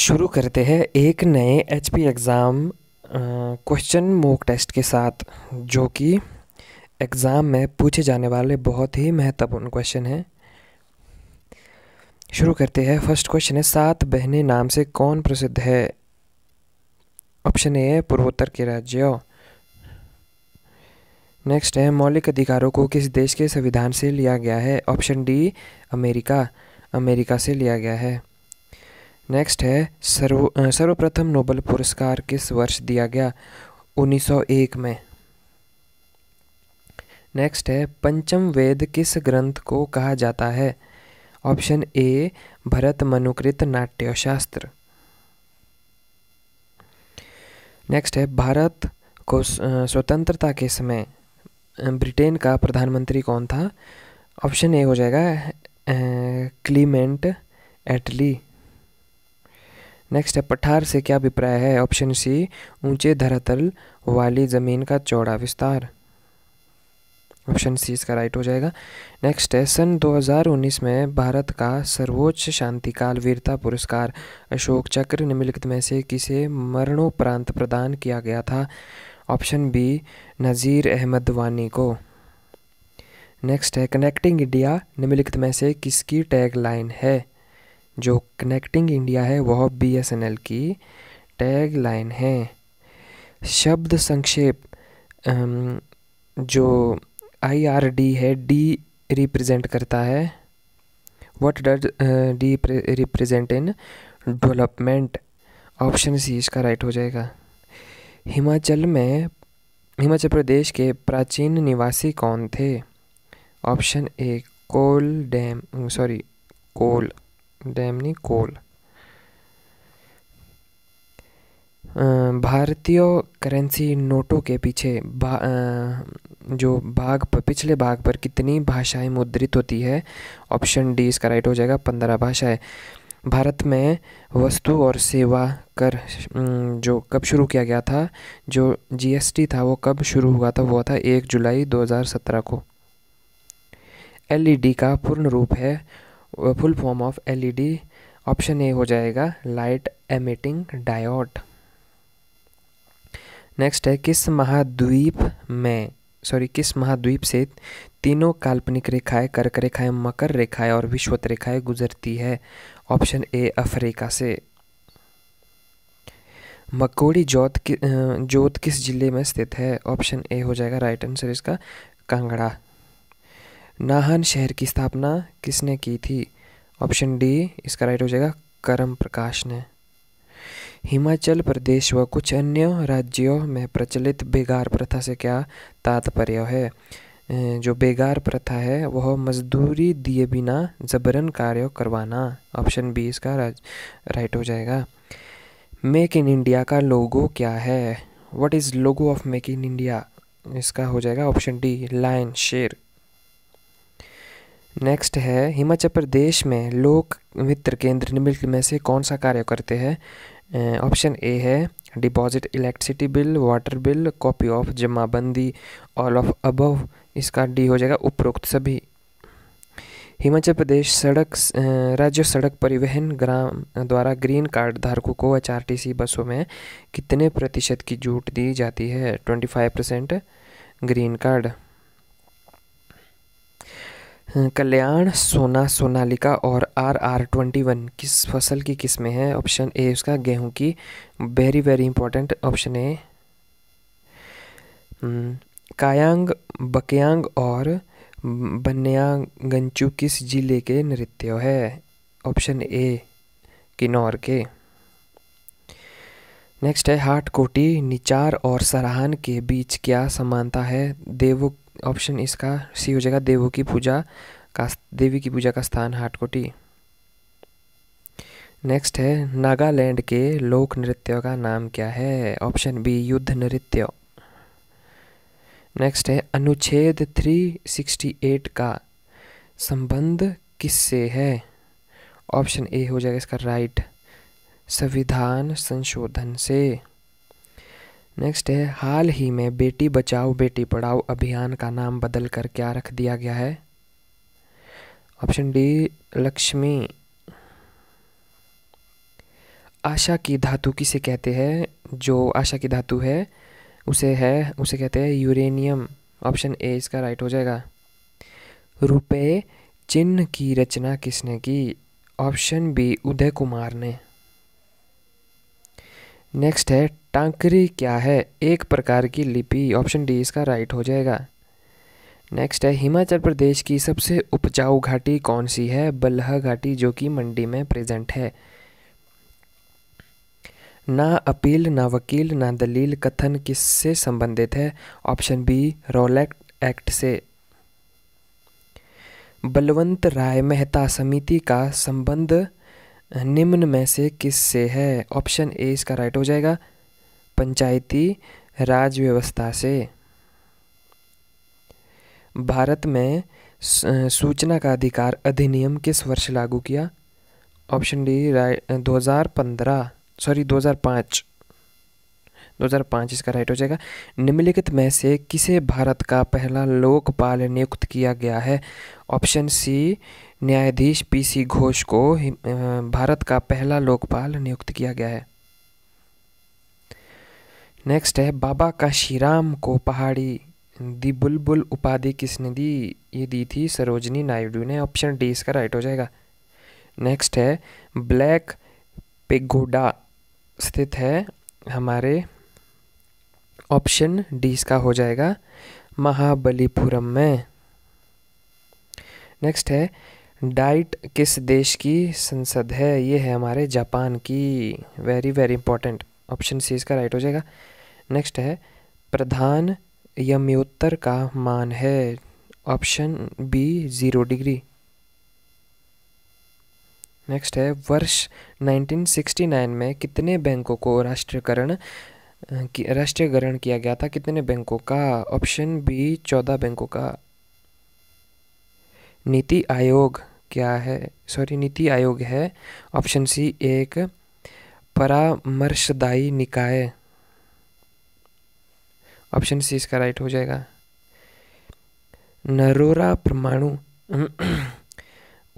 शुरू करते हैं एक नए H P exam question mock test के साथ जो कि एग्ज़ाम में पूछे जाने वाले बहुत ही महत्वपूर्ण क्वेश्चन हैं शुरू करते हैं फर्स्ट क्वेश्चन है सात बहने नाम से कौन प्रसिद्ध है ऑप्शन ए है पूर्वोत्तर के राज्य नेक्स्ट है मौलिक अधिकारों को किस देश के संविधान से लिया गया है ऑप्शन डी अमेरिका अमेरिका से लिया गया है नेक्स्ट है सर्व सर्वप्रथम नोबल पुरस्कार किस वर्ष दिया गया 1901 में नेक्स्ट है पंचम वेद किस ग्रंथ को कहा जाता है ऑप्शन ए भरत मनुकृत नाट्यशास्त्र नेक्स्ट है भारत को स्वतंत्रता के समय ब्रिटेन का प्रधानमंत्री कौन था ऑप्शन ए हो जाएगा क्लीमेंट एटली नेक्स्ट है पठार से क्या अभिप्राय है ऑप्शन सी ऊंचे धरातल वाली ज़मीन का चौड़ा विस्तार ऑप्शन सी इसका राइट हो जाएगा नेक्स्ट है सन 2019 में भारत का सर्वोच्च शांतिकाल वीरता पुरस्कार अशोक चक्र निम्नलिखित में से किसे मरणोपरांत प्रदान किया गया था ऑप्शन बी नज़ीर अहमद वानी को नेक्स्ट है कनेक्टिंग इंडिया निम्नलिखित में से किसकी टैग लाइन है जो कनेक्टिंग इंडिया है वह बीएसएनएल की टैग लाइन है शब्द संक्षेप जो आईआरडी है डी रिप्रेजेंट करता है what does D represent in development option C इसका राइट हो जाएगा हिमाचल में हिमाचल प्रदेश के प्राचीन निवासी कौन थे option A Kol dam sorry Kol डैमनी कोल भारतीय करेंसी नोटों के पीछे भा, जो भाग पर पिछले भाग पर कितनी भाषाएं मुद्रित होती है ऑप्शन डी इसका राइट हो जाएगा पंद्रह भाषाएं भारत में वस्तु और सेवा कर जो कब शुरू किया गया था जो जीएसटी था वो कब शुरू हुआ था वो था एक जुलाई 2017 को एलईडी e का पूर्ण रूप है full form of LED option A हो जाएगा लाइट एमिटिंग डायोड नेक्स्ट है किस महाद्वीप में सॉरी किस महाद्वीप से तीनों काल्पनिक रेखाएं कर्क रेखाएं मकर रेखाएं और विश्वत रेखाएं गुजरती है ऑप्शन ए अफ्रीका से मकोड़ी जोत कि जोत किस जिले में स्थित है ऑप्शन ए हो जाएगा राइट आंसर इसका कांगड़ा नाहन शहर की स्थापना किसने की थी ऑप्शन डी इसका राइट हो जाएगा करम प्रकाश ने हिमाचल प्रदेश व कुछ अन्य राज्यों में प्रचलित बेगार प्रथा से क्या तात्पर्य है जो बेगार प्रथा है वह मजदूरी दिए बिना जबरन कार्य करवाना ऑप्शन बी इसका राइट हो जाएगा मेक इन इंडिया का लोगो क्या है what is logo of Make in India इसका हो जाएगा ऑप्शन डी लाइन शेर नेक्स्ट है हिमाचल प्रदेश में लोक मित्र केंद्र निम्नलिखित में से कौन सा कार्य करते हैं ऑप्शन ए है deposit electricity bill water bill copy of जमाबंदी ऑल ऑफ अबव इसका डी हो जाएगा उपरोक्त सभी हिमाचल प्रदेश सड़क राज्य सड़क परिवहन ग्राम द्वारा ग्रीन कार्ड धारकों को एच बसों में कितने प्रतिशत की छूट दी जाती है twenty five percent green card Kalyan सोना सोनालिका और आर आर ट्वेंटी वन किस फसल की किस्में हैं ऑप्शन ए उसका गेहूं की very very important option A hmm, कायांग बकयांग और बन्यागंचू किस जिले के नृत्य है ऑप्शन ए किन्नौर के नेक्स्ट है हाट कोटी निचार और सराहन के बीच क्या समानता है देवों ऑप्शन इसका सी हो जाएगा देवों की पूजा का देवी की पूजा का स्थान हाटकोटी नेक्स्ट है नागालैंड के लोक नृत्य का नाम क्या है ऑप्शन बी युद्ध नृत्य नेक्स्ट है अनुच्छेद 368 का संबंध किससे है ऑप्शन ए हो जाएगा इसका राइट संविधान संशोधन से नेक्स्ट है हाल ही में बेटी बचाओ बेटी पढ़ाओ अभियान का नाम बदल कर क्या रख दिया गया है ऑप्शन डी लक्ष्मी आशा की धातु किसे कहते हैं जो आशा की धातु है उसे है उसे कहते हैं यूरेनियम ऑप्शन ए इसका राइट हो जाएगा रुपये चिन्ह की रचना किसने की ऑप्शन बी उदय कुमार ने नेक्स्ट है टांकरी क्या है एक प्रकार की लिपि ऑप्शन डी इसका राइट हो जाएगा नेक्स्ट है हिमाचल प्रदेश की सबसे उपजाऊ घाटी कौन सी है बल्ह घाटी जो कि मंडी में प्रेजेंट है ना अपील ना वकील ना दलील कथन किससे संबंधित है ऑप्शन बी रोलेक्ट एक्ट से बलवंत राय मेहता समिति का संबंध निम्न में से किससे है ऑप्शन ए इसका राइट हो जाएगा पंचायती राज व्यवस्था से भारत में सूचना का अधिकार अधिनियम किस वर्ष लागू किया ऑप्शन डी राइट दो हज़ार पंद्रह सॉरी दो हज़ार पाँच दो हज़ार पाँच इसका राइट हो जाएगा निम्नलिखित में से किसे भारत का पहला लोकपाल नियुक्त किया गया है ऑप्शन सी न्यायाधीश पीसी घोष को भारत का पहला लोकपाल नियुक्त किया गया है नेक्स्ट है बाबा काशीराम को पहाड़ी दी बुलबुल उपाधि किसने दी ये दी थी सरोजनी नायडू ने ऑप्शन डी इसका राइट हो जाएगा नेक्स्ट है ब्लैक पेगोडा स्थित है हमारे ऑप्शन डी इसका हो जाएगा महाबलीपुरम में नेक्स्ट है डाइट किस देश की संसद है ये है हमारे जापान की very very important option C इसका राइट हो जाएगा नेक्स्ट है प्रधान यम्योत्तर का मान है option B zero degree next है वर्ष 1969 में कितने बैंकों को राष्ट्रीयकरण राष्ट्रीयकरण किया गया था कितने बैंकों का ऑप्शन बी चौदह बैंकों का नीति आयोग क्या है सॉरी नीति आयोग है ऑप्शन सी एक परामर्शदायी निकाय ऑप्शन सी इसका राइट हो जाएगा नरोरा परमाणु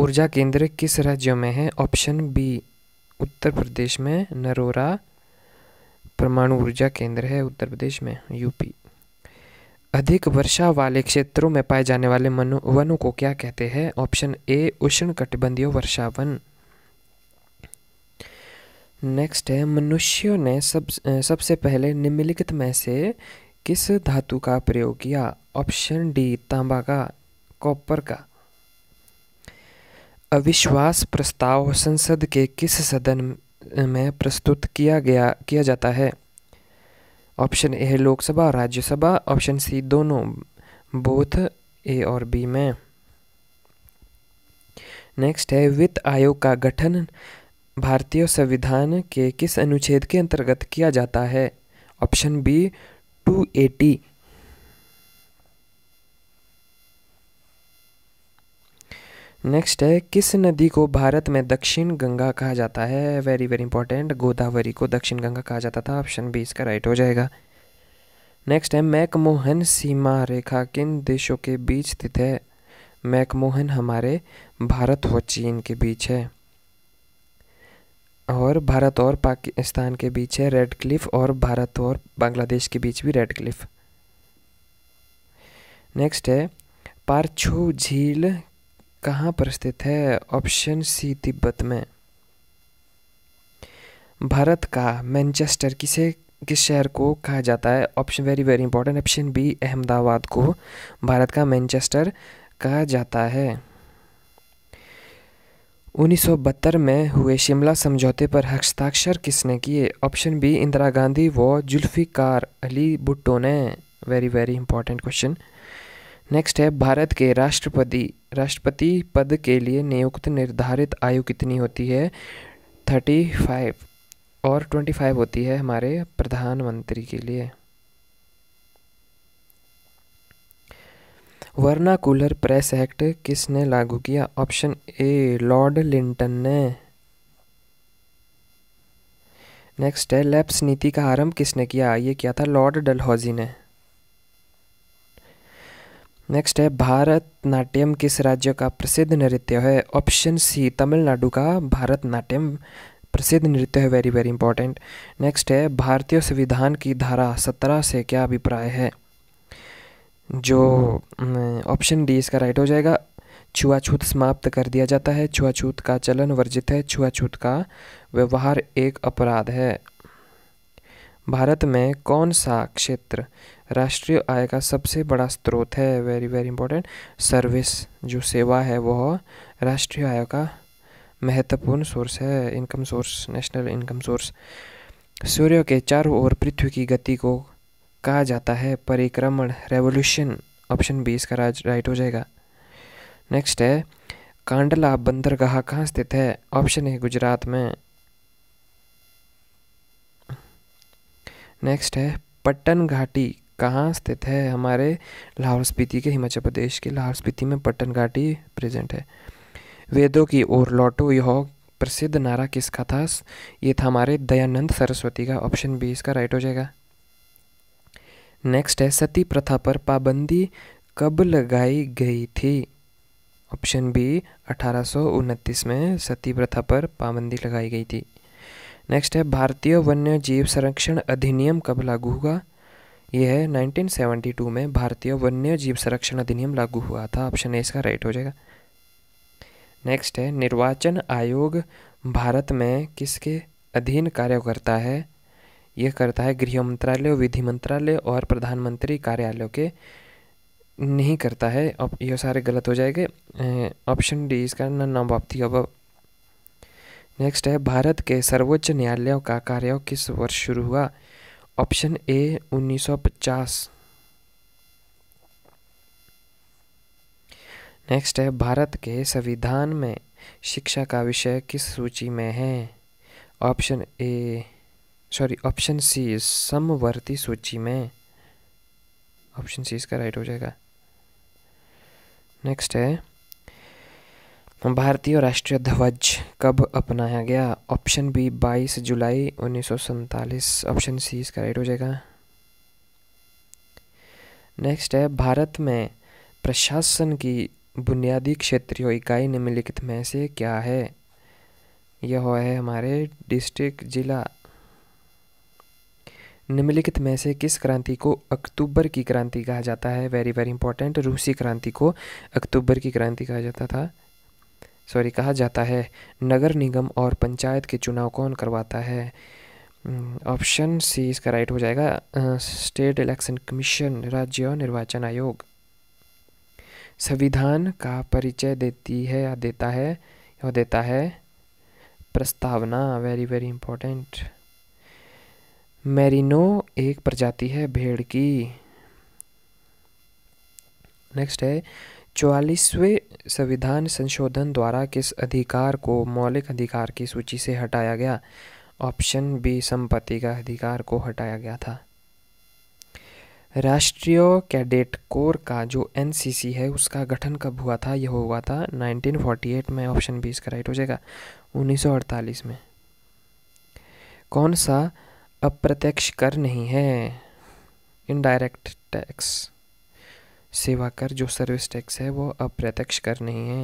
ऊर्जा केंद्र किस राज्य में है ऑप्शन बी उत्तर प्रदेश में नरोरा परमाणु ऊर्जा केंद्र है उत्तर प्रदेश में यूपी अधिक वर्षा वाले क्षेत्रों में पाए जाने वाले वनों को क्या कहते हैं ऑप्शन ए उष्ण कटिबंधीय वर्षा वन नेक्स्ट है मनुष्यों ने सब सबसे पहले निम्नलिखित में से किस धातु का प्रयोग किया ऑप्शन डी तांबा का कॉपर का अविश्वास प्रस्ताव संसद के किस सदन में प्रस्तुत किया गया किया जाता है ऑप्शन ए है लोकसभा राज्यसभा ऑप्शन सी दोनों बोथ ए और बी में नेक्स्ट है वित्त आयोग का गठन भारतीय संविधान के किस अनुच्छेद के अंतर्गत किया जाता है option B two eighty next है किस नदी को भारत में दक्षिण गंगा कहा जाता है वेरी वेरी इंपॉर्टेंट गोदावरी को दक्षिण गंगा कहा जाता था ऑप्शन बी इसका राइट हो जाएगा नेक्स्ट है मैकमोहन सीमा रेखा किन देशों के बीच स्थित है मैकमोहन हमारे भारत और चीन के बीच है और भारत और पाकिस्तान के बीच है रेड क्लिफ और भारत और बांग्लादेश के बीच भी रेड क्लिफ नेक्स्ट है पारछू झील कहाँ पर स्थित है ऑप्शन सी तिब्बत में भारत का मैनचेस्टर किसे किस शहर को कहा जाता है option very very important option B Ahmedabad को भारत का मैनचेस्टर कहा जाता है 1972 में हुए शिमला समझौते पर हस्ताक्षर किसने किए ऑप्शन बी इंदिरा गांधी व जुल्फ़िकार अली भुट्टो ने very very important question next है भारत के राष्ट्रपति राष्ट्रपति पद के लिए नियुक्त निर्धारित आयु कितनी होती है थर्टी फाइव और ट्वेंटी फाइव होती है हमारे प्रधानमंत्री के लिए वर्नाकुलर प्रेस एक्ट किसने लागू किया ऑप्शन ए लॉर्ड लिंटन ने नेक्स्ट है लैप्स नीति का आरंभ किसने किया ये किया था लॉर्ड डलहौजी ने नेक्स्ट है भारत नाट्यम किस राज्य का प्रसिद्ध नृत्य है ऑप्शन सी तमिलनाडु का भारत नाट्यम प्रसिद्ध नृत्य है वेरी वेरी इंपॉर्टेंट नेक्स्ट है भारतीय संविधान की धारा सत्रह से क्या अभिप्राय है जो ऑप्शन हम्म। डी इसका राइट हो जाएगा छुआछूत समाप्त कर दिया जाता है छुआछूत का चलन वर्जित है छुआछूत का व्यवहार एक अपराध है भारत में कौन सा क्षेत्र राष्ट्रीय आय का सबसे बड़ा स्रोत है वेरी वेरी इंपॉर्टेंट सर्विस जो सेवा है वह राष्ट्रीय आय का महत्वपूर्ण सोर्स है income source national income source सूर्य के चारों ओर पृथ्वी की गति को कहा जाता है परिक्रमण रेवोल्यूशन ऑप्शन बी इसका राइट हो जाएगा नेक्स्ट है कांडला बंदरगाह कहाँ स्थित है ऑप्शन है गुजरात में नेक्स्ट है पट्टन घाटी कहाँ स्थित है हमारे लाहौल स्पीति के हिमाचल प्रदेश के लाहौल स्पीति में पट्टन घाटी प्रेजेंट है वेदों की ओर लौटो यह प्रसिद्ध नारा किसका था ये था हमारे दयानंद सरस्वती का ऑप्शन बी इसका राइट हो जाएगा नेक्स्ट है सती प्रथा पर पाबंदी कब लगाई गई थी ऑप्शन बी अठारह में सती प्रथा पर पाबंदी लगाई गई थी नेक्स्ट है भारतीय वन्य जीव संरक्षण अधिनियम कब लागू हुआ यह है 1972 में भारतीय वन्य जीव संरक्षण अधिनियम लागू हुआ था ऑप्शन ए इसका राइट हो जाएगा नेक्स्ट है निर्वाचन आयोग भारत में किसके अधीन कार्य करता है यह करता है गृह मंत्रालय विधि मंत्रालय और प्रधानमंत्री कार्यालयों के नहीं करता है अब यह सारे गलत हो जाएंगे ऑप्शन डी इसका नामवाप्ति अब नेक्स्ट है भारत के सर्वोच्च न्यायालय का कार्य किस वर्ष शुरू हुआ ऑप्शन ए 1950 नेक्स्ट है भारत के संविधान में शिक्षा का विषय किस सूची में है option A sorry option C समवर्ती सूची में ऑप्शन सी इसका राइट हो जाएगा नेक्स्ट है भारतीय राष्ट्रीय ध्वज कब अपनाया गया ऑप्शन बी 22 जुलाई उन्नीस ऑप्शन सी इसका राइट हो जाएगा नेक्स्ट है भारत में प्रशासन की बुनियादी क्षेत्रीय इकाई निम्नलिखित में से क्या है यह है हमारे डिस्ट्रिक्ट जिला निम्नलिखित में से किस क्रांति को अक्टूबर की क्रांति कहा जाता है वेरी वेरी इंपॉर्टेंट रूसी क्रांति को अक्टूबर की क्रांति कहा जाता था सॉरी कहा जाता है नगर निगम और पंचायत के चुनाव कौन करवाता है ऑप्शन hmm, सी इसका राइट हो जाएगा स्टेट इलेक्शन कमीशन राज्य और निर्वाचन आयोग संविधान का परिचय देती है या देता है या देता है प्रस्तावना वेरी वेरी इंपॉर्टेंट मेरिनो एक प्रजाति है भेड़ की नेक्स्ट है चौवालीसवें संविधान संशोधन द्वारा किस अधिकार को मौलिक अधिकार की सूची से हटाया गया ऑप्शन बी संपत्ति का अधिकार को हटाया गया था राष्ट्रीय कैडेट कोर का जो एनसीसी है उसका गठन कब हुआ था यह हुआ था 1948 में ऑप्शन बी इसका राइट हो जाएगा 1948 में कौन सा अप्रत्यक्ष कर नहीं है इनडायरेक्ट टैक्स सेवा कर जो सर्विस टैक्स है वो अप्रत्यक्ष कर नहीं है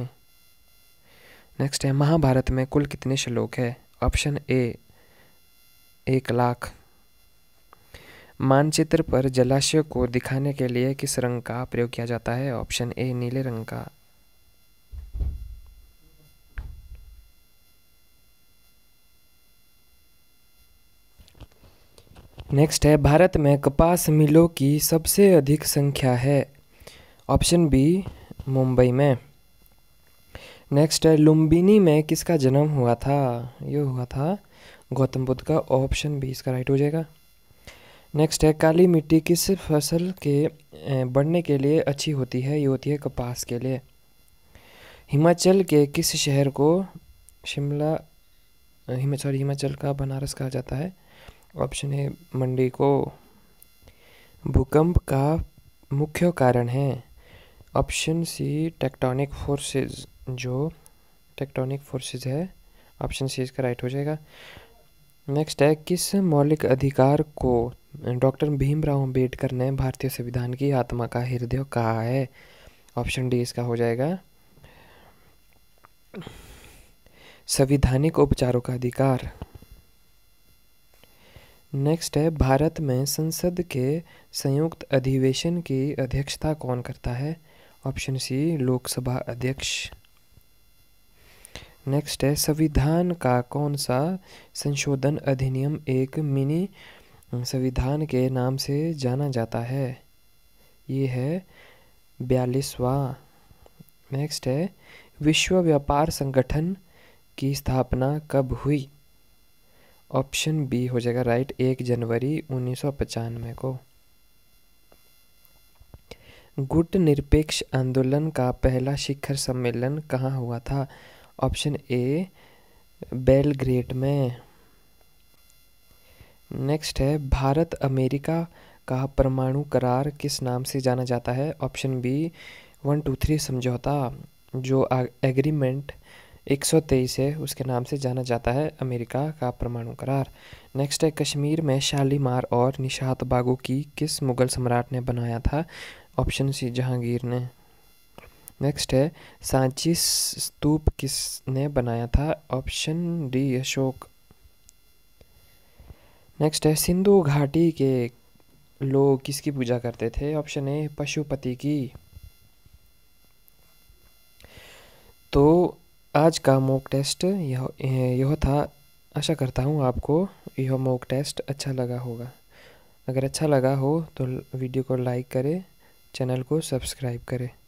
नेक्स्ट है महाभारत में कुल कितने श्लोक है ऑप्शन ए एक लाख मानचित्र पर जलाशय को दिखाने के लिए किस रंग का प्रयोग किया जाता है ऑप्शन ए नीले रंग का नेक्स्ट है भारत में कपास मिलों की सबसे अधिक संख्या है ऑप्शन बी मुंबई में नेक्स्ट है लुम्बिनी में किसका जन्म हुआ था ये हुआ था गौतम बुद्ध का ऑप्शन बी इसका राइट हो जाएगा नेक्स्ट है काली मिट्टी किस फसल के बढ़ने के लिए अच्छी होती है ये होती है कपास के लिए हिमाचल के किस शहर को शिमला हिमाचल सॉरी हिमाचल का बनारस कहा जाता है ऑप्शन है मंडी को भूकंप का मुख्य कारण है ऑप्शन सी टेक्टोनिक फोर्सेस जो टेक्टोनिक फोर्सेस है ऑप्शन सी इसका राइट हो जाएगा नेक्स्ट है किस मौलिक अधिकार को डॉक्टर भीमराव अम्बेडकर ने भारतीय संविधान की आत्मा का हृदय कहा है ऑप्शन डी इसका हो जाएगा संविधानिक उपचारों का अधिकार नेक्स्ट है भारत में संसद के संयुक्त अधिवेशन की अध्यक्षता कौन करता है ऑप्शन सी लोकसभा अध्यक्ष नेक्स्ट है संविधान का कौन सा संशोधन अधिनियम एक मिनी संविधान के नाम से जाना जाता है ये है बयालीसवा नेक्स्ट है विश्व व्यापार संगठन की स्थापना कब हुई ऑप्शन बी हो जाएगा राइट एक जनवरी उन्नीस को गुट निरपेक्ष आंदोलन का पहला शिखर सम्मेलन कहाँ हुआ था ऑप्शन ए बेलग्रेड में नेक्स्ट है भारत अमेरिका का परमाणु करार किस नाम से जाना जाता है option B one two three समझौता जो एग्रीमेंट 123 है उसके नाम से जाना जाता है अमेरिका का परमाणु करार नेक्स्ट है कश्मीर में शालीमार और निशात बागों की किस मुग़ल सम्राट ने बनाया था ऑप्शन सी जहांगीर ने नेक्स्ट है सांची स्तूप किसने बनाया था ऑप्शन डी अशोक नेक्स्ट है सिंधु घाटी के लोग किसकी पूजा करते थे ऑप्शन ए पशुपति की तो आज का मॉक टेस्ट यह यह था आशा करता हूँ आपको यह मॉक टेस्ट अच्छा लगा होगा अगर अच्छा लगा हो तो वीडियो को लाइक करें चैनल को सब्सक्राइब करें